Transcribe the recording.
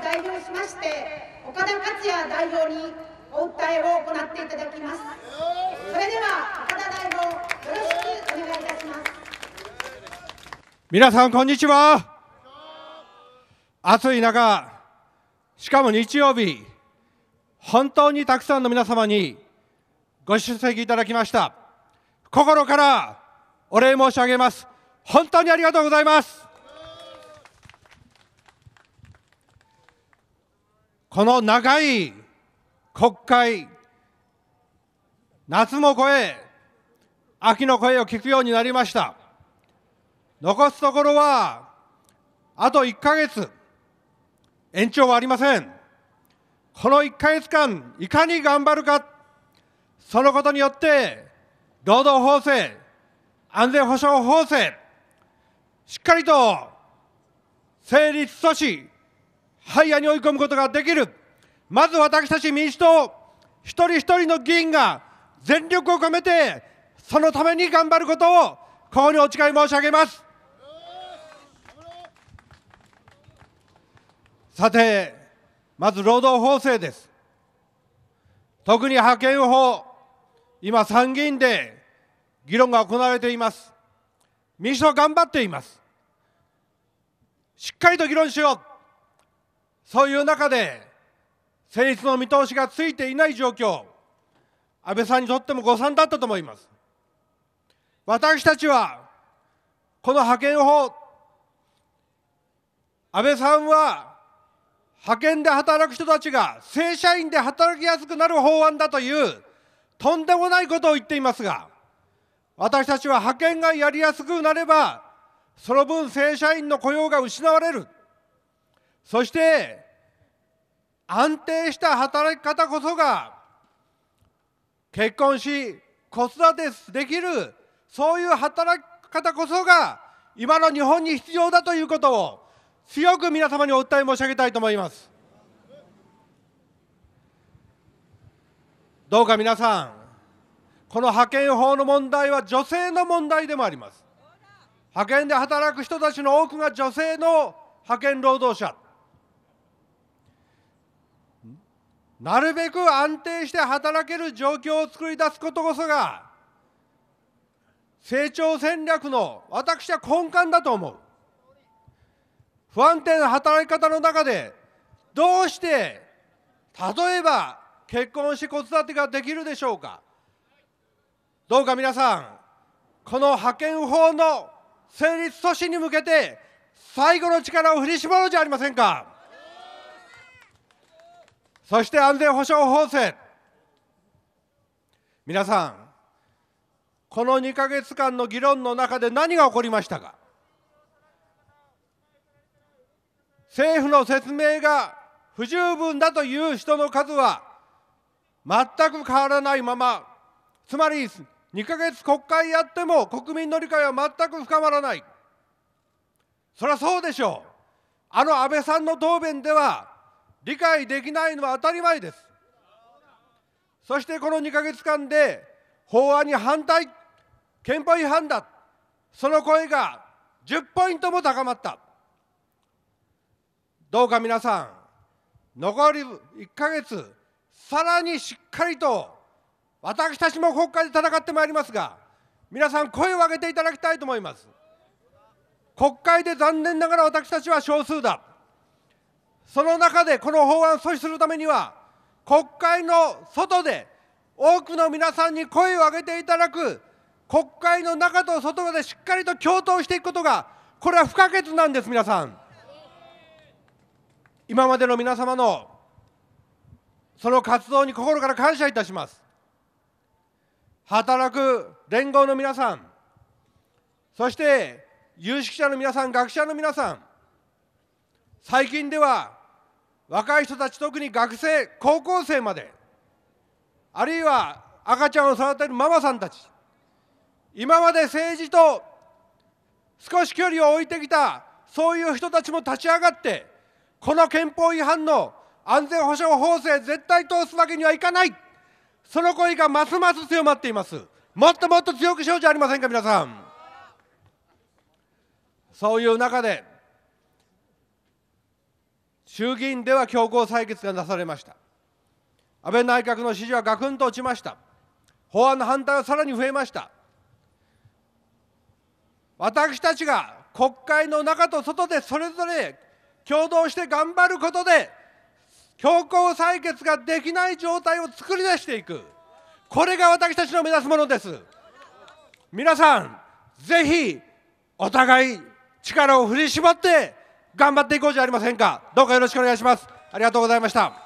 代表しまして岡田克也代表にお訴えを行っていただきますそれでは岡田代表よろしくお願いいたします皆さんこんにちは暑い中しかも日曜日本当にたくさんの皆様にご出席いただきました心からお礼申し上げます本当にありがとうございますこの長い国会、夏も越え、秋の声を聞くようになりました。残すところは、あと1か月、延長はありません。この1か月間、いかに頑張るか、そのことによって、労働法制、安全保障法制、しっかりと成立阻止、廃案に追い込むことができる、まず私たち民主党、一人一人の議員が全力を込めて、そのために頑張ることを、ここにお誓い申し上げます。さて、まず労働法制です。特に派遣法、今、参議院で議論が行われています。民主党頑張っています。しっかりと議論しよう。そういう中で、成立の見通しがついていない状況、安倍さんにとっても誤算だったと思います。私たちは、この派遣法、安倍さんは、派遣で働く人たちが正社員で働きやすくなる法案だというとんでもないことを言っていますが、私たちは派遣がやりやすくなれば、その分正社員の雇用が失われる。そして安定した働き方こそが結婚し子育てできるそういう働き方こそが今の日本に必要だということを強く皆様にお訴え申し上げたいと思いますどうか皆さんこの派遣法の問題は女性の問題でもあります派遣で働く人たちの多くが女性の派遣労働者なるべく安定して働ける状況を作り出すことこそが成長戦略の私は根幹だと思う不安定な働き方の中でどうして例えば結婚し子育てができるでしょうかどうか皆さんこの派遣法の成立阻止に向けて最後の力を振り絞ろうじゃありませんか。そして安全保障法制皆さんこの2か月間の議論の中で何が起こりましたか政府の説明が不十分だという人の数は全く変わらないままつまり2か月国会やっても国民の理解は全く深まらないそりゃそうでしょうあの安倍さんの答弁では理解できないのは当たり前ですそしてこの2か月間で法案に反対憲法違反だその声が10ポイントも高まったどうか皆さん残り1か月さらにしっかりと私たちも国会で戦ってまいりますが皆さん声を上げていただきたいと思います国会で残念ながら私たちは少数だその中でこの法案を阻止するためには、国会の外で多くの皆さんに声を上げていただく、国会の中と外までしっかりと共闘していくことが、これは不可欠なんです、皆さん。今までの皆様のその活動に心から感謝いたします。働く連合の皆さん、そして有識者の皆さん、学者の皆さん、最近では若い人たち特に学生高校生まであるいは赤ちゃんを育てるママさんたち今まで政治と少し距離を置いてきたそういう人たちも立ち上がってこの憲法違反の安全保障法制絶対通すわけにはいかないその声がますます強まっていますもっともっと強くしようじゃありませんか皆さんそういう中で衆議院では強行採決がなされました安倍内閣の支持はガクンと落ちました法案の反対はさらに増えました私たちが国会の中と外でそれぞれ共同して頑張ることで強行採決ができない状態を作り出していくこれが私たちの目指すものです皆さんぜひお互い力を振り絞って頑張っていこうじゃありませんかどうかよろしくお願いしますありがとうございました